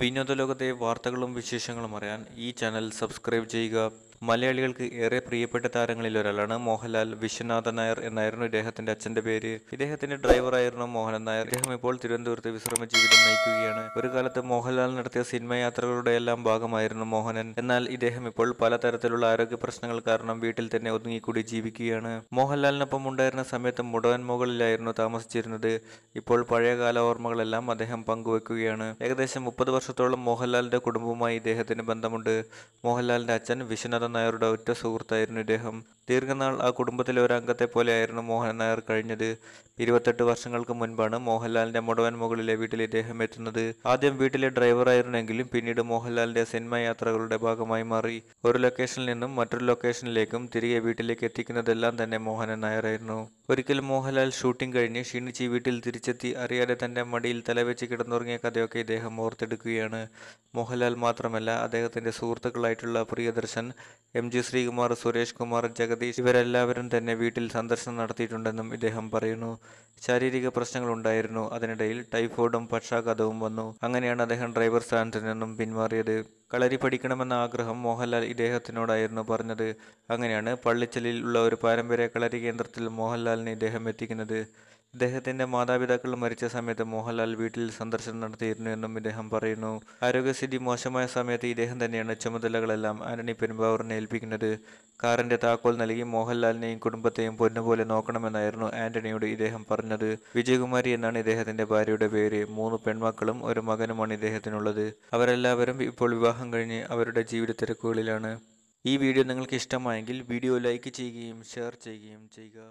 വിനോദ ലോകത്തെ വാർത്തകളും വിശേഷങ്ങളും അറിയാൻ ഈ ചാനൽ സബ്സ്ക്രൈബ് ചെയ്യുക മലയാളികൾക്ക് ഏറെ പ്രിയപ്പെട്ട താരങ്ങളിൽ ഒരാളാണ് മോഹൻലാൽ വിശ്വനാഥ നായർ എന്നായിരുന്നു ഇദ്ദേഹത്തിന്റെ അച്ഛന്റെ പേര് ഇദ്ദേഹത്തിന്റെ ഡ്രൈവറായിരുന്നു മോഹനൻ നായർ ഇദ്ദേഹം ഇപ്പോൾ തിരുവനന്തപുരത്ത് വിശ്രമ ജീവിതം നയിക്കുകയാണ് ഒരു കാലത്ത് മോഹൻലാൽ നടത്തിയ സിനിമ യാത്രകളുടെ എല്ലാം ഭാഗമായിരുന്നു മോഹനൻ എന്നാൽ ഇദ്ദേഹം ഇപ്പോൾ പലതരത്തിലുള്ള ആരോഗ്യ പ്രശ്നങ്ങൾ കാരണം വീട്ടിൽ തന്നെ ഒതുങ്ങിക്കൂടി ജീവിക്കുകയാണ് മോഹൻലാലിനൊപ്പം ഉണ്ടായിരുന്ന സമയത്ത് മുടവൻ മുകളിലായിരുന്നു താമസിച്ചിരുന്നത് ഇപ്പോൾ പഴയകാല ഓർമ്മകളെല്ലാം അദ്ദേഹം പങ്കുവെക്കുകയാണ് ഏകദേശം മുപ്പത് വർഷത്തോളം മോഹൻലാലിന്റെ കുടുംബവുമായി ഇദ്ദേഹത്തിന് ബന്ധമുണ്ട് മോഹൻലാലിന്റെ അച്ഛൻ വിശ്വനാഥ നായരുടെ ഉറ്റ സുഹൃത്തായിരുന്നു ഇദ്ദേഹം ദീർഘനാൾ ആ കുടുംബത്തിലെ ഒരംഗത്തെ പോലെയായിരുന്നു മോഹൻ നായർ കഴിഞ്ഞത് ഇരുപത്തെട്ട് വർഷങ്ങൾക്ക് മുൻപാണ് മോഹൻലാലിന്റെ മുടവൻ മുകളിലെ വീട്ടിൽ ഇദ്ദേഹം എത്തുന്നത് ആദ്യം വീട്ടിലെ ഡ്രൈവറായിരുന്നെങ്കിലും പിന്നീട് മോഹൻലാലിന്റെ സിനിമ യാത്രകളുടെ ഭാഗമായി മാറി ഒരു ലൊക്കേഷനിൽ നിന്നും മറ്റൊരു ലൊക്കേഷനിലേക്കും തിരികെ വീട്ടിലേക്ക് എത്തിക്കുന്നതെല്ലാം തന്നെ മോഹനൻ നായറായിരുന്നു ഒരിക്കൽ മോഹൻലാൽ ഷൂട്ടിംഗ് കഴിഞ്ഞ് ക്ഷീണിച്ച് വീട്ടിൽ തിരിച്ചെത്തി അറിയാതെ തന്റെ മടിയിൽ തലവെച്ച് കിടന്നുറങ്ങിയ കഥയൊക്കെ ഇദ്ദേഹം ഓർത്തെടുക്കുകയാണ് മോഹൻലാൽ മാത്രമല്ല അദ്ദേഹത്തിന്റെ സുഹൃത്തുക്കളായിട്ടുള്ള പ്രിയദർശൻ എം ജി ശ്രീകുമാർ സുരേഷ് കുമാർ ജഗത് ജഗദീഷ് ഇവരെല്ലാവരും തന്നെ വീട്ടിൽ സന്ദർശനം നടത്തിയിട്ടുണ്ടെന്നും ഇദ്ദേഹം പറയുന്നു ശാരീരിക പ്രശ്നങ്ങൾ ഉണ്ടായിരുന്നു അതിനിടയിൽ ടൈഫോയിഡും പക്ഷാഘാതവും വന്നു അങ്ങനെയാണ് അദ്ദേഹം ഡ്രൈവർ സ്ഥാനത്ത് നിന്നും പിന്മാറിയത് കളരി പഠിക്കണമെന്ന ആഗ്രഹം മോഹൻലാൽ ഇദ്ദേഹത്തിനോടായിരുന്നു പറഞ്ഞത് അങ്ങനെയാണ് പള്ളിച്ചലിൽ ഉള്ള ഒരു പാരമ്പര്യ കളരി കേന്ദ്രത്തിൽ മോഹൻലാലിനെ ഇദ്ദേഹം എത്തിക്കുന്നത് അദ്ദേഹത്തിന്റെ മാതാപിതാക്കൾ മരിച്ച സമയത്ത് മോഹൻലാൽ വീട്ടിൽ സന്ദർശനം നടത്തിയിരുന്നു എന്നും ഇദ്ദേഹം പറയുന്നു ആരോഗ്യസ്ഥിതി മോശമായ സമയത്ത് ഇദ്ദേഹം തന്നെയാണ് ചുമതലകളെല്ലാം ആന്റണി പെരുമ്പാവൂറിനെ ഏൽപ്പിക്കുന്നത് കാറിന്റെ താക്കോൽ നൽകി മോഹൻലാലിനെയും കുടുംബത്തെയും പൊന്നുപോലെ നോക്കണമെന്നായിരുന്നു ആന്റണിയോട് ഇദ്ദേഹം പറഞ്ഞത് വിജയകുമാരി എന്നാണ് ഇദ്ദേഹത്തിന്റെ ഭാര്യയുടെ പേര് മൂന്ന് പെൺമക്കളും ഒരു മകനുമാണ് ഇദ്ദേഹത്തിനുള്ളത് അവരെല്ലാവരും ഇപ്പോൾ വിവാഹം കഴിഞ്ഞ് അവരുടെ ജീവിത തിരക്കുകളിലാണ് ഈ വീഡിയോ നിങ്ങൾക്ക് ഇഷ്ടമായെങ്കിൽ വീഡിയോ ലൈക്ക് ചെയ്യുകയും ഷെയർ ചെയ്യുകയും ചെയ്യുക